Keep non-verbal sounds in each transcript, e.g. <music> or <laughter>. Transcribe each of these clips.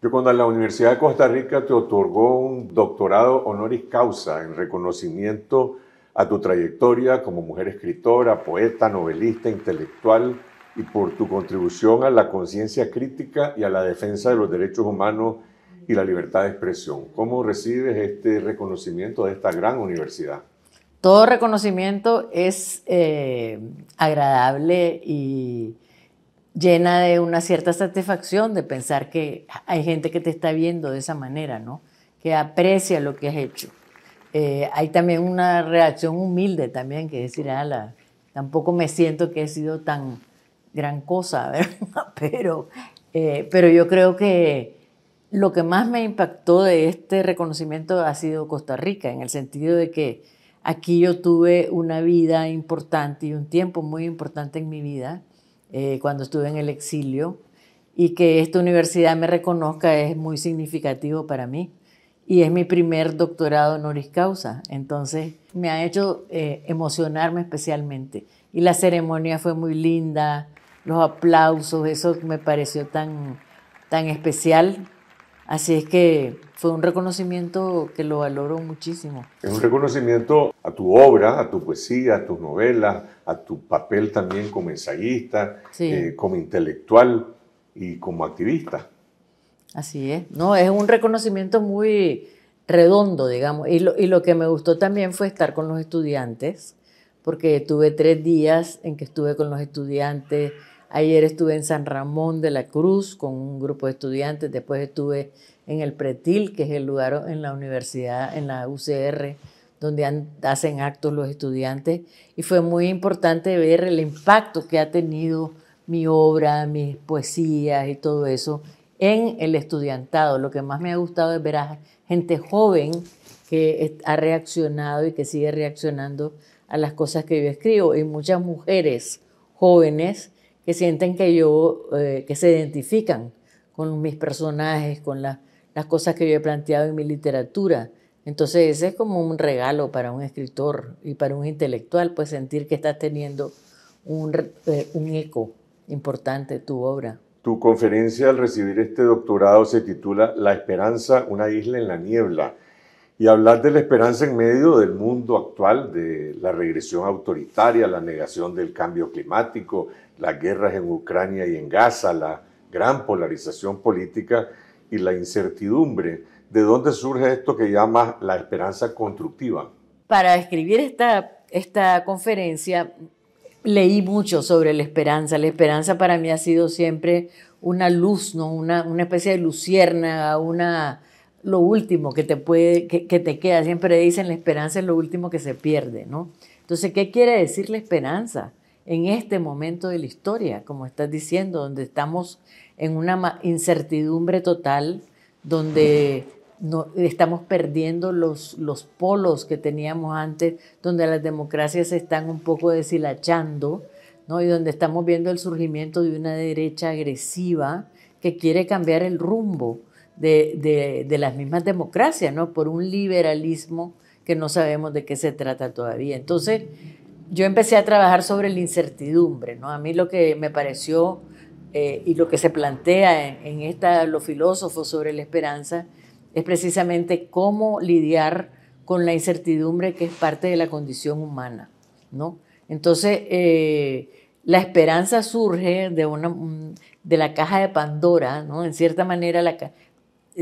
Yo cuando la Universidad de Costa Rica te otorgó un doctorado honoris causa en reconocimiento a tu trayectoria como mujer escritora, poeta, novelista, intelectual y por tu contribución a la conciencia crítica y a la defensa de los derechos humanos y la libertad de expresión. ¿Cómo recibes este reconocimiento de esta gran universidad? Todo reconocimiento es eh, agradable y llena de una cierta satisfacción de pensar que hay gente que te está viendo de esa manera, ¿no? Que aprecia lo que has hecho. Eh, hay también una reacción humilde también, que decir, ala, tampoco me siento que he sido tan gran cosa, <laughs> Pero, eh, pero yo creo que lo que más me impactó de este reconocimiento ha sido Costa Rica, en el sentido de que aquí yo tuve una vida importante y un tiempo muy importante en mi vida, eh, cuando estuve en el exilio y que esta universidad me reconozca es muy significativo para mí. Y es mi primer doctorado honoris causa, entonces me ha hecho eh, emocionarme especialmente. Y la ceremonia fue muy linda, los aplausos, eso me pareció tan, tan especial Así es que fue un reconocimiento que lo valoro muchísimo. Es un reconocimiento a tu obra, a tu poesía, a tus novelas, a tu papel también como ensayista, eh, como intelectual y como activista. Así es, no, es un reconocimiento muy redondo, digamos. Y y lo que me gustó también fue estar con los estudiantes, porque tuve tres días en que estuve con los estudiantes, Ayer estuve en San Ramón de la Cruz con un grupo de estudiantes, después estuve en el Pretil, que es el lugar en la universidad, en la UCR, donde hacen actos los estudiantes, y fue muy importante ver el impacto que ha tenido mi obra, mis poesías y todo eso en el estudiantado. Lo que más me ha gustado es ver a gente joven que ha reaccionado y que sigue reaccionando a las cosas que yo escribo, y muchas mujeres jóvenes que sienten que yo, eh, que se identifican con mis personajes, con las cosas que yo he planteado en mi literatura. Entonces ese es como un regalo para un escritor y para un intelectual, pues sentir que estás teniendo un, eh, un eco importante tu obra. Tu conferencia al recibir este doctorado se titula La esperanza, una isla en la niebla. Y hablar de la esperanza en medio del mundo actual, de la regresión autoritaria, la negación del cambio climático, las guerras en Ucrania y en Gaza, la gran polarización política y la incertidumbre. ¿De dónde surge esto que llama la esperanza constructiva? Para escribir esta, esta conferencia leí mucho sobre la esperanza. La esperanza para mí ha sido siempre una luz, ¿no? una, especie de lucierna, una, lo último que te puede, que, te queda. Siempre dicen la esperanza es lo último que se pierde, ¿no? Entonces, ¿qué quiere decir la esperanza? en este momento de la historia, como estás diciendo, donde estamos en una incertidumbre total, donde no, estamos perdiendo los, los polos que teníamos antes, donde las democracias se están un poco deshilachando, ¿no? y donde estamos viendo el surgimiento de una derecha agresiva que quiere cambiar el rumbo de, de las mismas democracias, ¿no? por un liberalismo que no sabemos de qué se trata todavía. Entonces, yo empecé a trabajar sobre la incertidumbre, ¿no? A mí lo que me pareció eh, y lo que se plantea en, esta, los filósofos sobre la esperanza es precisamente cómo lidiar con la incertidumbre que es parte de la condición humana, ¿no? Entonces, eh, la esperanza surge de, una, de la caja de Pandora, ¿no? En cierta manera, la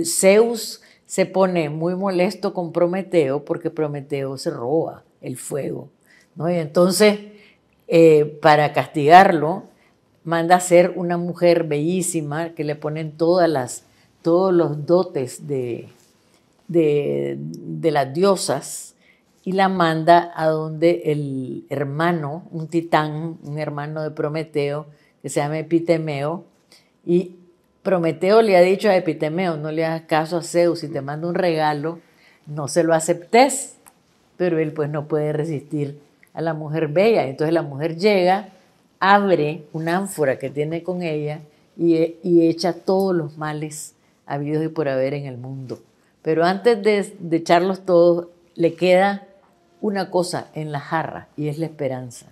Zeus se pone muy molesto con Prometeo porque Prometeo se roba el fuego entonces, eh, para castigarlo, manda a ser una mujer bellísima que le ponen todas las, todos los dotes de, las diosas y la manda a donde el hermano, un titán, un hermano de Prometeo, que se llama Epitemeo, y Prometeo le ha dicho a Epitemeo, no le hagas caso a Zeus, si te manda un regalo, no se lo aceptes, pero él pues no puede resistir a la mujer bella. Entonces la mujer llega, abre una ánfora que tiene con ella y, echa todos los males habidos y por haber en el mundo. Pero antes de, echarlos todos, le queda una cosa en la jarra y es la esperanza.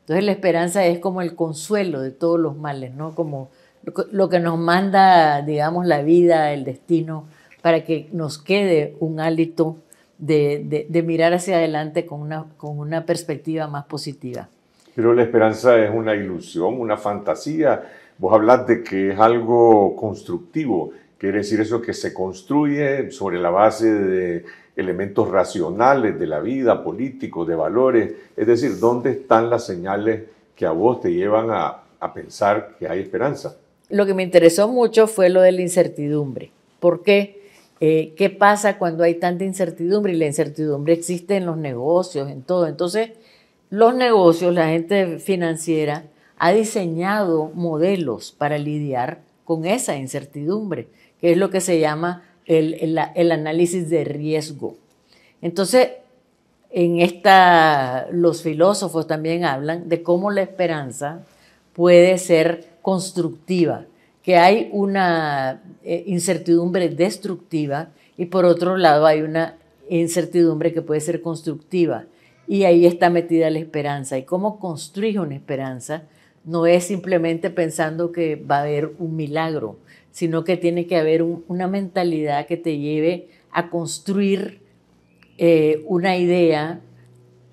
Entonces la esperanza es como el consuelo de todos los males, ¿no? Como lo que nos manda, digamos, la vida, el destino, para que nos quede un hálito de, mirar hacia adelante con una, con una perspectiva más positiva. Pero la esperanza es una ilusión, una fantasía. Vos hablas de que es algo constructivo, quiere decir eso que se construye sobre la base de elementos racionales de la vida, políticos, de valores. Es decir, ¿dónde están las señales que a vos te llevan a, a pensar que hay esperanza? Lo que me interesó mucho fue lo de la incertidumbre. ¿Por qué? Eh, ¿Qué pasa cuando hay tanta incertidumbre? Y la incertidumbre existe en los negocios, en todo. Entonces, los negocios, la gente financiera, ha diseñado modelos para lidiar con esa incertidumbre, que es lo que se llama el, el análisis de riesgo. Entonces, en esta, los filósofos también hablan de cómo la esperanza puede ser constructiva que hay una eh, incertidumbre destructiva y por otro lado hay una incertidumbre que puede ser constructiva. Y ahí está metida la esperanza. ¿Y cómo construir una esperanza? No es simplemente pensando que va a haber un milagro, sino que tiene que haber una mentalidad que te lleve a construir eh, una idea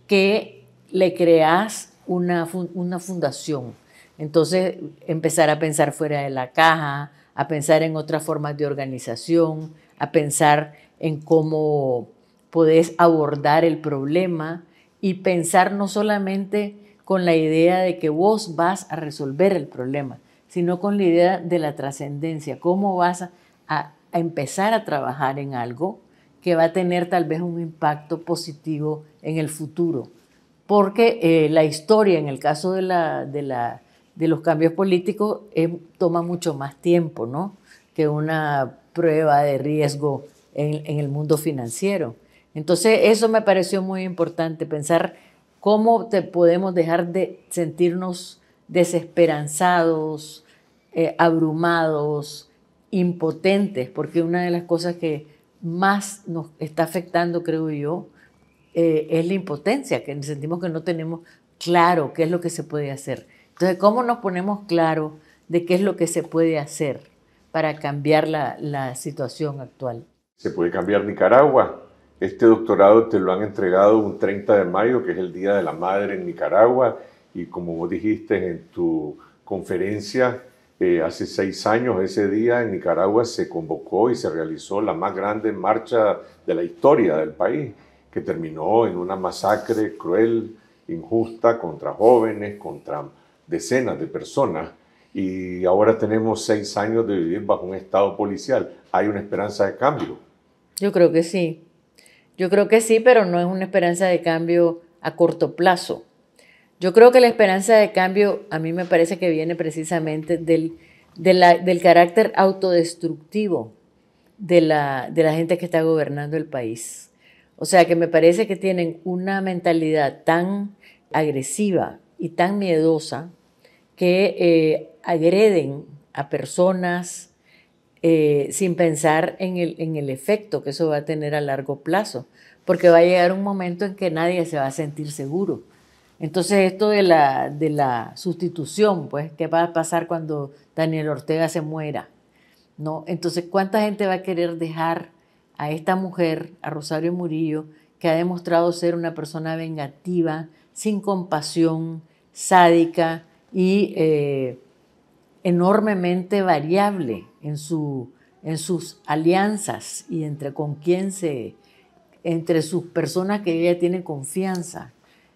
que le creas una fundación entonces, empezar a pensar fuera de la caja, a pensar en otras formas de organización, a pensar en cómo podés abordar el problema y pensar no solamente con la idea de que vos vas a resolver el problema, sino con la idea de la trascendencia, cómo vas a, empezar a trabajar en algo que va a tener tal vez un impacto positivo en el futuro. Porque eh, la historia, en el caso de la de los cambios políticos toma mucho más tiempo, ¿no? Que una prueba de riesgo en, el mundo financiero. Entonces, eso me pareció muy importante, pensar cómo te podemos dejar de sentirnos desesperanzados, eh, abrumados, impotentes, porque una de las cosas que más nos está afectando, creo yo, eh, es la impotencia, que sentimos que no tenemos claro qué es lo que se puede hacer. Entonces, ¿cómo nos ponemos claro de qué es lo que se puede hacer para cambiar la, situación actual? Se puede cambiar Nicaragua. Este doctorado te lo han entregado un 30 de mayo, que es el Día de la Madre en Nicaragua, y como vos dijiste en tu conferencia, eh, hace seis años, ese día en Nicaragua se convocó y se realizó la más grande marcha de la historia del país, que terminó en una masacre cruel, injusta, contra jóvenes, contra decenas de personas y ahora tenemos seis años de vivir bajo un estado policial. ¿Hay una esperanza de cambio? Yo creo que sí. Yo creo que sí, pero no es una esperanza de cambio a corto plazo. Yo creo que la esperanza de cambio a mí me parece que viene precisamente del, del carácter autodestructivo de la gente que está gobernando el país. O sea que me parece que tienen una mentalidad tan agresiva, y tan miedosa que eh, agreden a personas eh, sin pensar en el, en el efecto que eso va a tener a largo plazo, porque va a llegar un momento en que nadie se va a sentir seguro. Entonces esto de la, de la sustitución, pues, ¿qué va a pasar cuando Daniel Ortega se muera? ¿No? Entonces, ¿cuánta gente va a querer dejar a esta mujer, a Rosario Murillo, que ha demostrado ser una persona vengativa, sin compasión, sádica y eh, enormemente variable en, su, en sus alianzas y entre con quién se, entre sus personas que ella tiene confianza.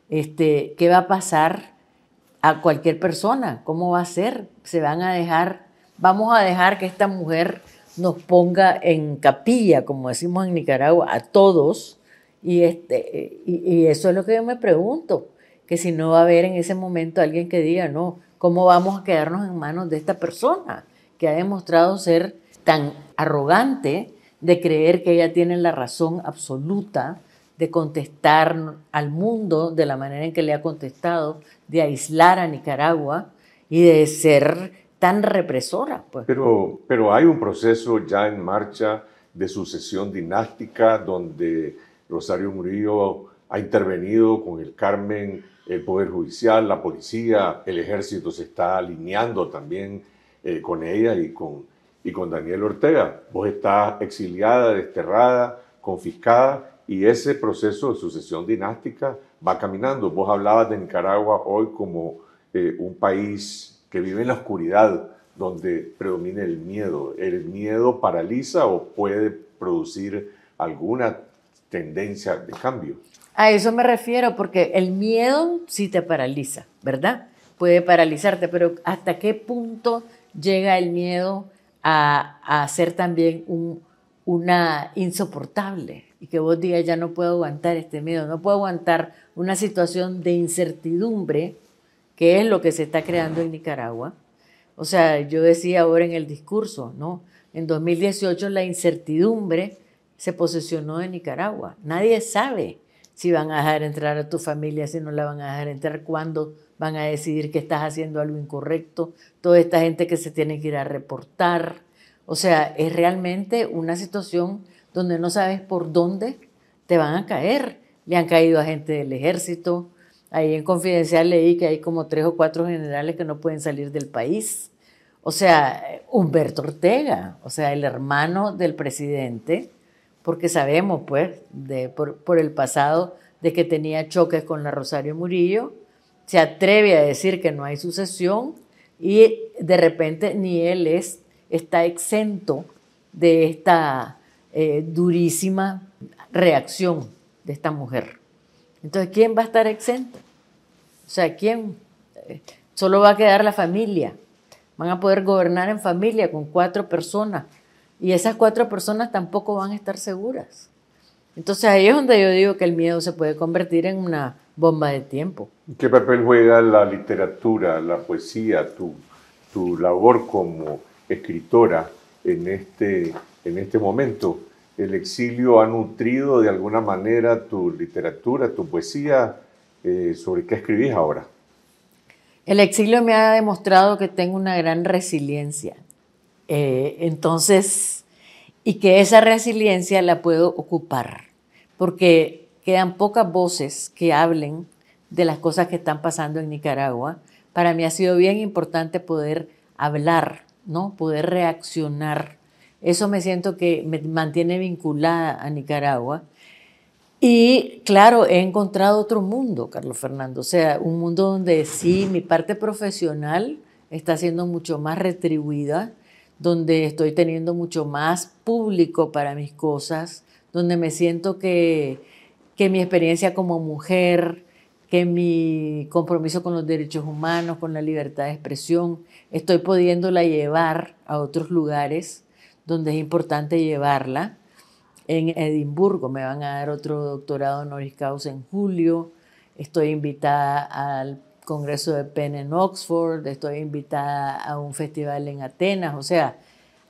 Este, ¿Qué va a pasar a cualquier persona? ¿Cómo va a ser? ¿Se van a dejar, vamos a dejar que esta mujer nos ponga en capilla, como decimos en Nicaragua, a todos? Y, este, y eso es lo que yo me pregunto que si no va a haber en ese momento alguien que diga, no, ¿cómo vamos a quedarnos en manos de esta persona que ha demostrado ser tan arrogante de creer que ella tiene la razón absoluta de contestar al mundo de la manera en que le ha contestado, de aislar a Nicaragua y de ser tan represora? Pues? Pero, pero hay un proceso ya en marcha de sucesión dinástica donde Rosario Murillo ha intervenido con el Carmen, el Poder Judicial, la policía, el ejército se está alineando también eh, con ella y con, y con Daniel Ortega. Vos estás exiliada, desterrada, confiscada y ese proceso de sucesión dinástica va caminando. Vos hablabas de Nicaragua hoy como eh, un país que vive en la oscuridad, donde predomina el miedo. El miedo paraliza o puede producir alguna tendencia de cambio. A eso me refiero, porque el miedo sí te paraliza, ¿verdad? Puede paralizarte, pero ¿hasta qué punto llega el miedo a, ser también un, una insoportable? Y que vos digas, ya no puedo aguantar este miedo, no puedo aguantar una situación de incertidumbre, que es lo que se está creando en Nicaragua. O sea, yo decía ahora en el discurso, ¿no? En 2018 la incertidumbre se posesionó en Nicaragua. Nadie sabe si van a dejar entrar a tu familia, si no la van a dejar entrar, cuándo van a decidir que estás haciendo algo incorrecto, toda esta gente que se tiene que ir a reportar. O sea, es realmente una situación donde no sabes por dónde te van a caer. Le han caído a gente del ejército. Ahí en Confidencial leí que hay como tres o cuatro generales que no pueden salir del país. O sea, Humberto Ortega, o sea, el hermano del presidente, porque sabemos, pues, por, el pasado de que tenía choques con la Rosario Murillo, se atreve a decir que no hay sucesión y de repente ni él es, está exento de esta eh, durísima reacción de esta mujer. Entonces, ¿quién va a estar exento? O sea, ¿quién? Eh, solo va a quedar la familia. Van a poder gobernar en familia con cuatro personas y esas cuatro personas tampoco van a estar seguras. Entonces ahí es donde yo digo que el miedo se puede convertir en una bomba de tiempo. ¿Qué papel juega la literatura, la poesía, tu, tu labor como escritora en este, en este momento? ¿El exilio ha nutrido de alguna manera tu literatura, tu poesía? Eh, ¿Sobre qué escribís ahora? El exilio me ha demostrado que tengo una gran resiliencia. Eh, entonces, y que esa resiliencia la puedo ocupar, porque quedan pocas voces que hablen de las cosas que están pasando en Nicaragua. Para mí ha sido bien importante poder hablar, ¿no? Poder reaccionar. Eso me siento que me mantiene vinculada a Nicaragua. Y claro, he encontrado otro mundo, Carlos Fernando, o sea, un mundo donde sí, mi parte profesional está siendo mucho más retribuida, donde estoy teniendo mucho más público para mis cosas, donde me siento que, que mi experiencia como mujer, que mi compromiso con los derechos humanos, con la libertad de expresión, estoy pudiéndola llevar a otros lugares donde es importante llevarla. En Edimburgo me van a dar otro doctorado honoris causa en julio. Estoy invitada al Congreso de PEN en Oxford, estoy invitada a un festival en Atenas, o sea,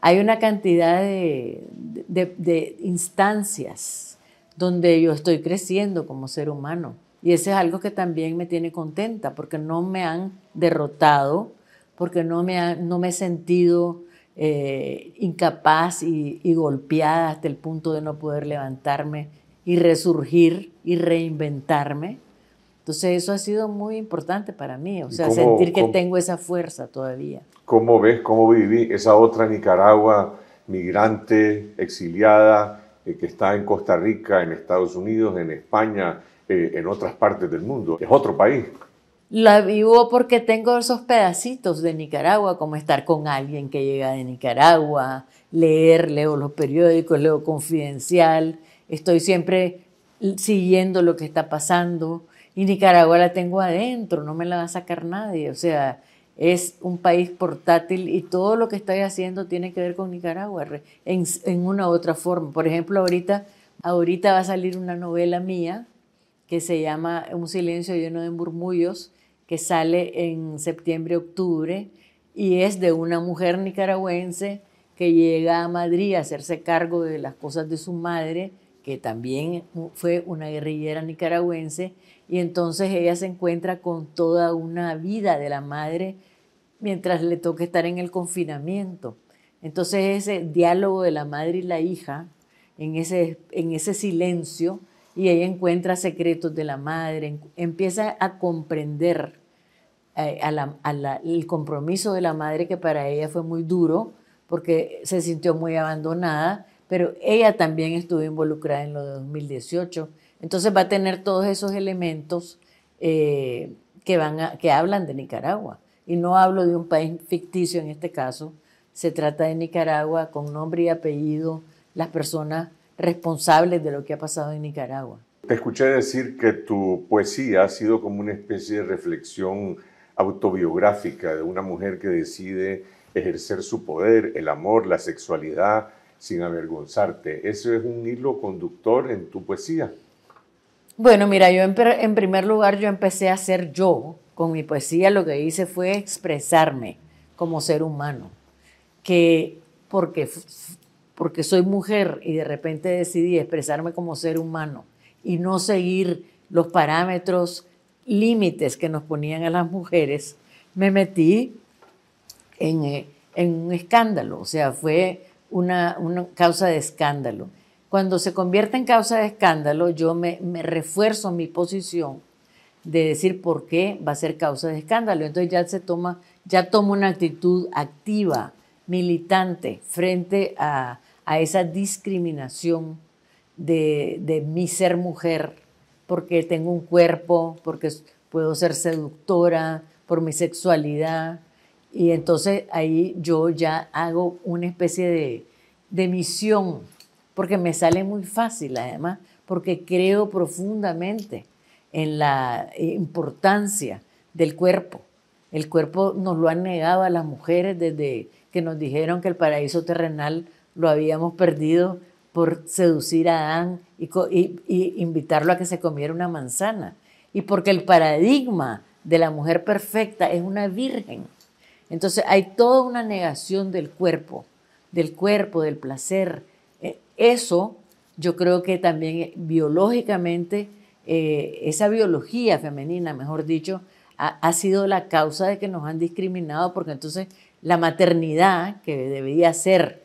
hay una cantidad de, instancias donde yo estoy creciendo como ser humano. Y eso es algo que también me tiene contenta, porque no me han derrotado, porque no me, no me he sentido eh, incapaz y golpeada hasta el punto de no poder levantarme y resurgir y reinventarme entonces eso ha sido muy importante para mí, o sea, sentir que tengo esa fuerza todavía. ¿Cómo ves, cómo viví esa otra Nicaragua migrante, exiliada, eh, que está en Costa Rica, en Estados Unidos, en España, eh, en otras partes del mundo? Es otro país. La vivo porque tengo esos pedacitos de Nicaragua, como estar con alguien que llega de Nicaragua, leer, leo los periódicos, leo confidencial, estoy siempre siguiendo lo que está pasando. Y Nicaragua la tengo adentro, no me la va a sacar nadie. O sea, es un país portátil y todo lo que estoy haciendo tiene que ver con Nicaragua en, una u otra forma. Por ejemplo, ahorita, ahorita va a salir una novela mía que se llama Un silencio lleno de murmullos, que sale en septiembre-octubre y es de una mujer nicaragüense que llega a Madrid a hacerse cargo de las cosas de su madre que también fue una guerrillera nicaragüense, y entonces ella se encuentra con toda una vida de la madre mientras le toca estar en el confinamiento. Entonces ese diálogo de la madre y la hija, en ese, silencio, y ella encuentra secretos de la madre, empieza a comprender eh, el compromiso de la madre que para ella fue muy duro porque se sintió muy abandonada pero ella también estuvo involucrada en lo de 2018. Entonces va a tener todos esos elementos eh, que, van que hablan de Nicaragua. Y no hablo de un país ficticio en este caso, se trata de Nicaragua con nombre y apellido, las personas responsables de lo que ha pasado en Nicaragua. Te escuché decir que tu poesía ha sido como una especie de reflexión autobiográfica de una mujer que decide ejercer su poder, el amor, la sexualidad, sin avergonzarte. Eso es un hilo conductor en tu poesía. Bueno, mira, yo en, primer lugar yo empecé a ser yo. Con mi poesía lo que hice fue expresarme como ser humano, que porque, porque soy mujer y de repente decidí expresarme como ser humano y no seguir los parámetros, límites que nos ponían a las mujeres, me metí en, eh, en un escándalo. O sea, fue una, causa de escándalo. Cuando se convierte en causa de escándalo, yo me, refuerzo mi posición de decir por qué va a ser causa de escándalo. Entonces ya se toma, ya tomo una actitud activa, militante, frente a, esa discriminación de, de, mi ser mujer, porque tengo un cuerpo, porque puedo ser seductora, por mi sexualidad, y entonces ahí yo ya hago una especie de, de misión, porque me sale muy fácil además, porque creo profundamente en la importancia del cuerpo. El cuerpo nos lo han negado a las mujeres desde que nos dijeron que el paraíso terrenal lo habíamos perdido por seducir a Adán y, y, invitarlo a que se comiera una manzana. Y porque el paradigma de la mujer perfecta es una virgen. Entonces hay toda una negación del cuerpo, del cuerpo, del placer. Eh, eso yo creo que también eh, biológicamente, eh, esa biología femenina, mejor dicho, ha, ha, sido la causa de que nos han discriminado, porque entonces la maternidad, que debería ser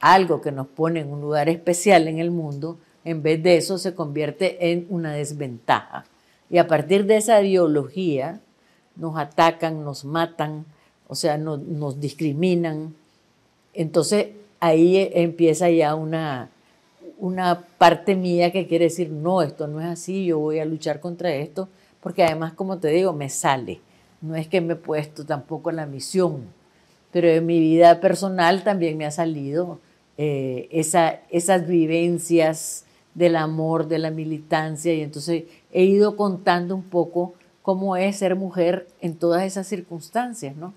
algo que nos pone en un lugar especial en el mundo, en vez de eso se convierte en una desventaja. Y a partir de esa biología nos atacan, nos matan, o sea, nos discriminan. Entonces ahí e, empieza ya una, una parte mía que quiere decir, no, esto no es así, yo voy a luchar contra esto, porque además, como te digo, me sale. No es que me he puesto tampoco en la misión, pero en mi vida personal también me ha salido eh, esa, esas vivencias del amor, de la militancia, y entonces he ido contando un poco cómo es ser mujer en todas esas circunstancias, ¿no?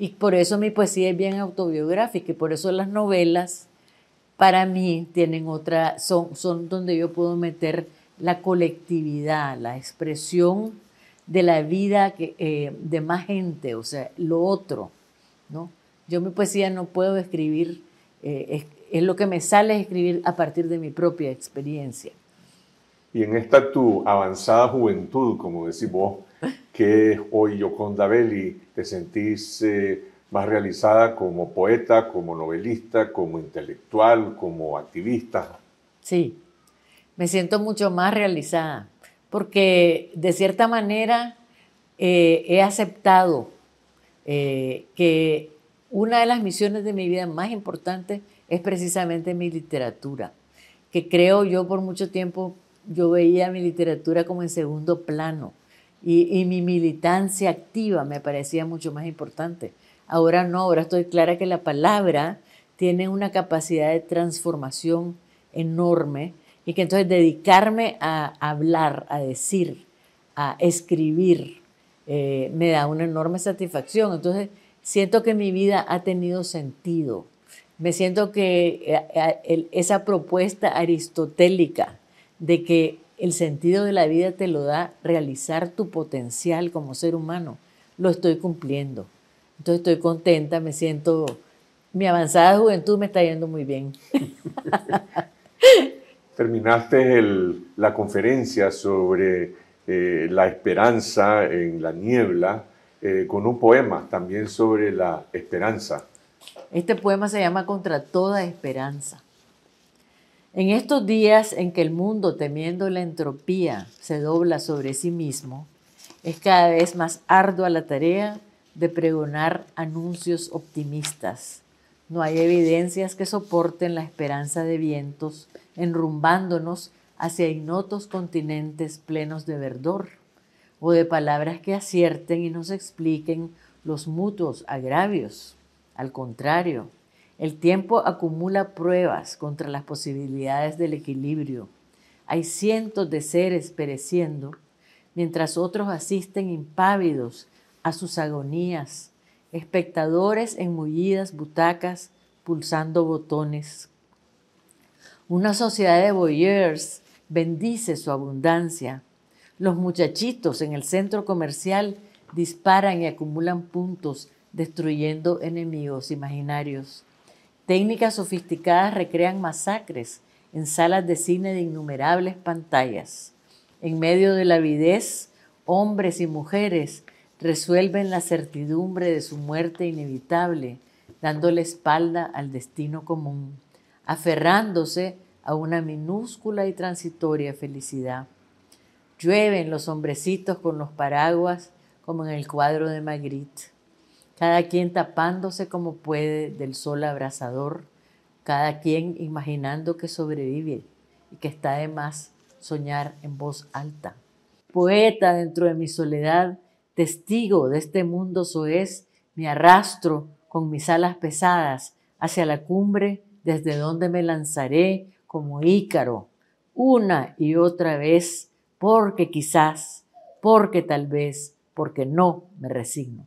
Y por eso mi poesía es bien autobiográfica y por eso las novelas para mí tienen otra, son, son donde yo puedo meter la colectividad, la expresión de la vida eh, de más gente, o sea, lo otro, ¿no? Yo mi poesía no puedo escribir, eh, es, es lo que me sale escribir a partir de mi propia experiencia. Y en esta tu avanzada juventud, como decís vos, que es hoy Yoconda Belli, te sentís eh, más realizada como poeta, como novelista, como intelectual, como activista. Sí, me siento mucho más realizada, porque de cierta manera eh, he aceptado eh, que una de las misiones de mi vida más importantes es precisamente mi literatura, que creo yo por mucho tiempo yo veía mi literatura como en segundo plano y, mi militancia activa me parecía mucho más importante. Ahora no, ahora estoy clara que la palabra tiene una capacidad de transformación enorme y que entonces dedicarme a hablar, a decir, a escribir, eh, me da una enorme satisfacción. Entonces siento que mi vida ha tenido sentido. Me siento que eh, eh, esa propuesta aristotélica de que el sentido de la vida te lo da realizar tu potencial como ser humano. Lo estoy cumpliendo. Entonces estoy contenta, me siento, mi avanzada juventud me está yendo muy bien. <laughs> Terminaste la conferencia sobre eh, la esperanza en la niebla eh, con un poema también sobre la esperanza. Este poema se llama Contra toda esperanza. En estos días en que el mundo, temiendo la entropía, se dobla sobre sí mismo, es cada vez más ardua la tarea de pregonar anuncios optimistas. No hay evidencias que soporten la esperanza de vientos enrumbándonos hacia ignotos continentes plenos de verdor, o de palabras que acierten y nos expliquen los mutuos agravios. Al contrario, el tiempo acumula pruebas contra las posibilidades del equilibrio. Hay cientos de seres pereciendo, mientras otros asisten impávidos a sus agonías, espectadores en mullidas butacas pulsando botones. Una sociedad de voyeurs bendice su abundancia. Los muchachitos en el centro comercial disparan y acumulan puntos, destruyendo enemigos imaginarios. Técnicas sofisticadas recrean masacres en salas de cine de innumerables pantallas. En medio de la avidez, hombres y mujeres resuelven la certidumbre de su muerte inevitable, dándole espalda al destino común, aferrándose a una minúscula y transitoria felicidad. Llueven los hombrecitos con los paraguas, como en el cuadro de Magritte cada quien tapándose como puede del sol abrasador, cada quien imaginando que sobrevive y que está de más soñar en voz alta. Poeta dentro de mi soledad, testigo de este mundo soez, me arrastro con mis alas pesadas hacia la cumbre desde donde me lanzaré como Ícaro, una y otra vez, porque quizás, porque tal vez, porque no me resigno.